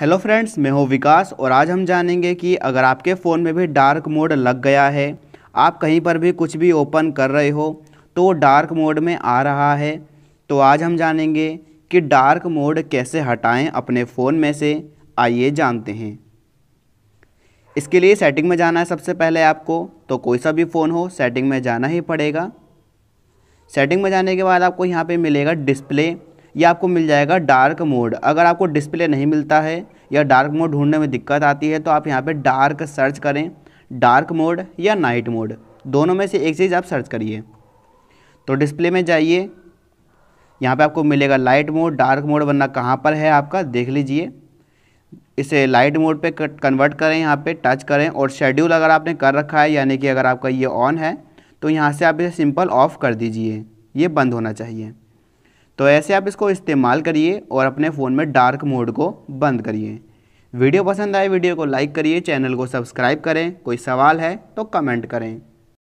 hello friends मैं हूँ विकास और आज हम जानेंगे कि अगर आपके फ़ोन में भी डार्क मोड लग गया है आप कहीं पर भी कुछ भी ओपन कर रहे हो तो डार्क मोड में आ रहा है तो आज हम जानेंगे कि डार्क मोड कैसे हटाएं अपने फ़ोन में से आइए जानते हैं इसके लिए सेटिंग में जाना है सबसे पहले आपको तो कोई सा भी फ़ोन हो सेटिंग में जाना ही पड़ेगा सेटिंग में जाने के बाद आपको यहाँ पर मिलेगा डिस्प्ले ये आपको मिल जाएगा डार्क मोड अगर आपको डिस्प्ले नहीं मिलता है या डार्क मोड ढूंढने में दिक्कत आती है तो आप यहाँ पे डार्क सर्च करें डार्क मोड या नाइट मोड दोनों में से एक चीज़ आप सर्च करिए तो डिस्प्ले में जाइए यहाँ पे आपको मिलेगा लाइट मोड डार्क मोड वरना कहाँ पर है आपका देख लीजिए इसे लाइट मोड पे कन्वर्ट करें यहाँ पे टच करें और शेड्यूल अगर आपने कर रखा है यानी कि अगर आपका ये ऑन है तो यहाँ से आप इसे सिंपल ऑफ़ कर दीजिए ये बंद होना चाहिए तो ऐसे आप इसको इस्तेमाल करिए और अपने फ़ोन में डार्क मोड को बंद करिए वीडियो पसंद आए वीडियो को लाइक करिए चैनल को सब्सक्राइब करें कोई सवाल है तो कमेंट करें